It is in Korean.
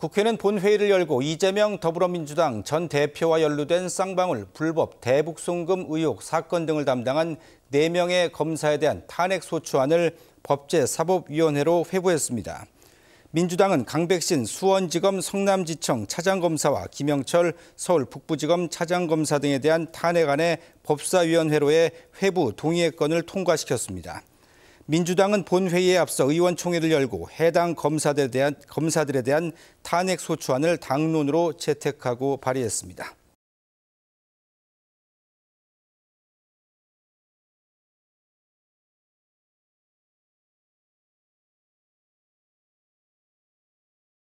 국회는 본회의를 열고 이재명 더불어민주당 전 대표와 연루된 쌍방울 불법 대북송금 의혹 사건 등을 담당한 4명의 검사에 대한 탄핵소추안을 법제사법위원회로 회부했습니다. 민주당은 강백신 수원지검 성남지청 차장검사와 김영철 서울 북부지검 차장검사 등에 대한 탄핵안의 법사위원회로의 회부 동의의 건을 통과시켰습니다. 민주당은 본회의에 앞서 의원총회를 열고 해당 검사들에 대한, 검사들에 대한 탄핵 소추안을 당론으로 채택하고 발의했습니다.